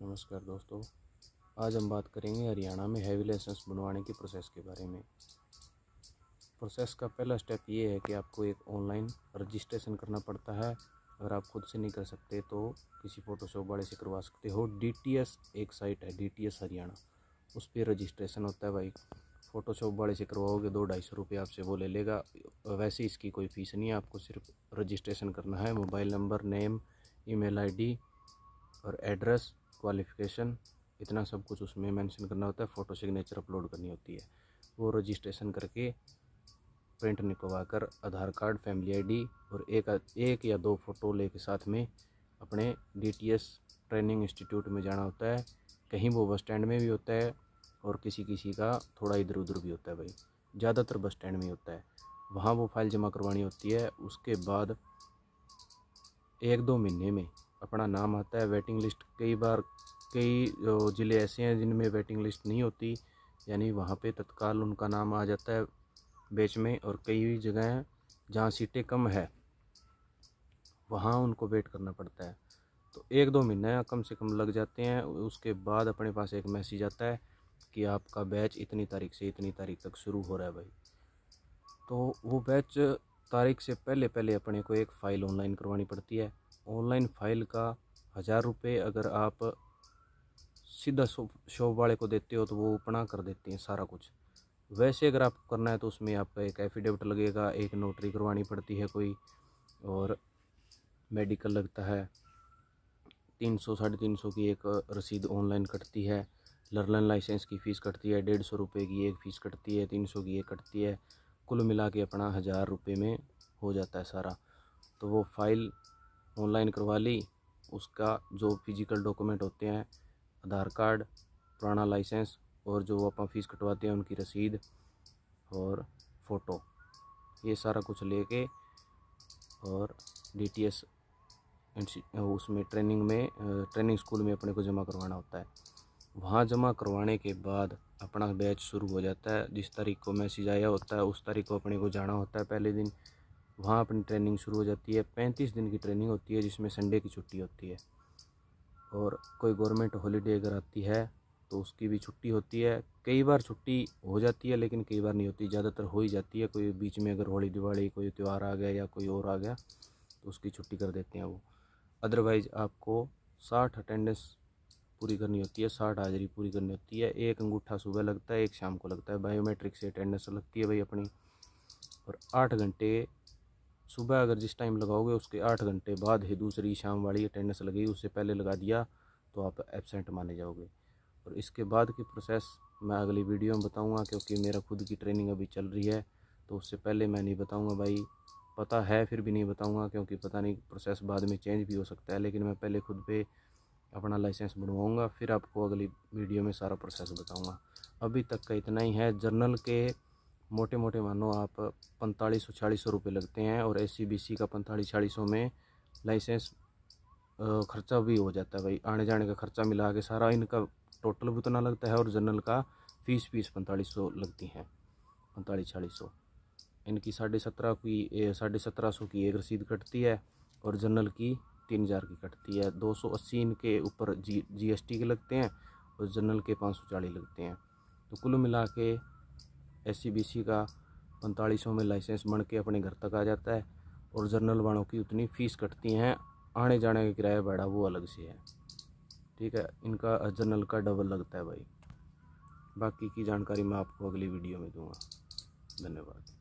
नमस्कार दोस्तों आज हम बात करेंगे हरियाणा में हैवी लाइसेंस बनवाने की प्रोसेस के बारे में प्रोसेस का पहला स्टेप ये है कि आपको एक ऑनलाइन रजिस्ट्रेशन करना पड़ता है अगर आप खुद से नहीं कर सकते तो किसी फ़ोटोशॉप वाले से करवा सकते हो डी एक साइट है डी हरियाणा उस पर रजिस्ट्रेशन होता है भाई फ़ोटोशॉप वाले से करवाओगे दो ढाई सौ रुपये आपसे वो ले लेगा वैसे इसकी कोई फ़ीस नहीं है आपको सिर्फ रजिस्ट्रेशन करना है mobile number name email ID और एड्रेस क्वालिफिकेशन इतना सब कुछ उसमें मेंशन करना होता है फ़ोटो सिग्नेचर अपलोड करनी होती है वो रजिस्ट्रेशन करके प्रिंट निकलवा कर आधार कार्ड फैमिली आईडी और एक एक या दो फ़ोटो ले के साथ में अपने डीटीएस ट्रेनिंग इंस्टीट्यूट में जाना होता है कहीं वो बस स्टैंड में भी होता है और किसी किसी का थोड़ा इधर उधर भी होता है भाई ज़्यादातर बस स्टैंड में होता है वहाँ वो फाइल जमा करवानी होती है उसके बाद एक दो महीने में अपना नाम आता है वेटिंग लिस्ट कई बार कई ज़िले ऐसे हैं जिनमें वेटिंग लिस्ट नहीं होती यानी वहाँ पे तत्काल उनका नाम आ जाता है बेच में और कई जगह हैं जहाँ सीटें कम है वहाँ उनको वेट करना पड़ता है तो एक दो महीने कम से कम लग जाते हैं उसके बाद अपने पास एक मैसेज आता है कि आपका बैच इतनी तारीख से इतनी तारीख तक शुरू हो रहा है भाई तो वो बैच तारीख से पहले पहले अपने को एक फ़ाइल ऑनलाइन करवानी पड़ती है ऑनलाइन फाइल का हज़ार रुपये अगर आप सीधा शॉप वाले को देते हो तो वो अपना कर देते हैं सारा कुछ वैसे अगर आपको करना है तो उसमें आपका एक एफिडेविट लगेगा एक नोटरी करवानी पड़ती है कोई और मेडिकल लगता है तीन सौ साढ़े तीन सौ की एक रसीद ऑनलाइन कटती है लर्नर लाइसेंस की फ़ीस कटती है डेढ़ सौ रुपये की एक फ़ीस कटती है तीन सौ की एक कटती है कुल मिला के अपना हज़ार रुपये में हो जाता है सारा तो वो फाइल ऑनलाइन करवा ली उसका जो फिजिकल डॉक्यूमेंट होते हैं आधार कार्ड पुराना लाइसेंस और जो अपना फीस कटवाते हैं उनकी रसीद और फ़ोटो ये सारा कुछ लेके और डीटीएस उसमें ट्रेनिंग में ट्रेनिंग स्कूल में अपने को जमा करवाना होता है वहाँ जमा करवाने के बाद अपना बैच शुरू हो जाता है जिस तारीख को मैसेज आया होता है उस तारीख को अपने को जाना होता है पहले दिन वहाँ अपनी ट्रेनिंग शुरू हो जाती है पैंतीस दिन की ट्रेनिंग होती है जिसमें संडे की छुट्टी होती है और कोई गवर्नमेंट हॉलीडे अगर आती है तो उसकी भी छुट्टी होती है कई बार छुट्टी हो जाती है लेकिन कई बार नहीं होती ज़्यादातर हो ही जाती है कोई बीच में अगर होली दिवाली कोई त्यौहार आ गया या कोई और आ गया तो उसकी छुट्टी कर देते हैं वो अदरवाइज़ आपको साठ अटेंडेंस पूरी करनी होती है साठ हाजिरी पूरी करनी होती है एक अंगूठा सुबह लगता है एक शाम को लगता है बायोमेट्रिक से अटेंडेंस लगती है भाई अपनी और आठ घंटे सुबह अगर जिस टाइम लगाओगे उसके आठ घंटे बाद ही दूसरी शाम वाली अटेंडेंस लगेगी उससे पहले लगा दिया तो आप एबसेंट माने जाओगे और इसके बाद की प्रोसेस मैं अगली वीडियो में बताऊंगा क्योंकि मेरा खुद की ट्रेनिंग अभी चल रही है तो उससे पहले मैं नहीं बताऊंगा भाई पता है फिर भी नहीं बताऊंगा क्योंकि पता नहीं प्रोसेस बाद में चेंज भी हो सकता है लेकिन मैं पहले खुद पे अपना लाइसेंस बनवाऊंगा फिर आपको अगली वीडियो में सारा प्रोसेस बताऊंगा अभी तक का इतना ही है जर्नल के मोटे मोटे मानो आप पैंतालीस सौ चालीस सौ रुपये लगते हैं और एस सी का पैंतालीस चालीस सौ में लाइसेंस खर्चा भी हो जाता है भाई आने जाने का खर्चा मिला के सारा इनका टोटल भी उतना लगता है और जनरल का फीस फीस पैंतालीस सौ लगती हैं पैंतालीस चालीस सौ इनकी साढ़े सत्रह की साढ़े सत्रह सौ की एक रसीद कटती है और जनरल की तीन हज़ार की कटती है दो सौ अस्सी इनके ऊपर जी जी एस टी के लगते हैं और जनरल के पाँच सौ चालीस लगते हैं तो कुल मिला के सी का पैंतालीस में लाइसेंस बन के अपने घर तक आ जाता है और जर्नल वालों की उतनी फ़ीस कटती हैं आने जाने का किराया बैठा वो अलग से है ठीक है इनका जर्नल का डबल लगता है भाई बाकी की जानकारी मैं आपको अगली वीडियो में दूंगा धन्यवाद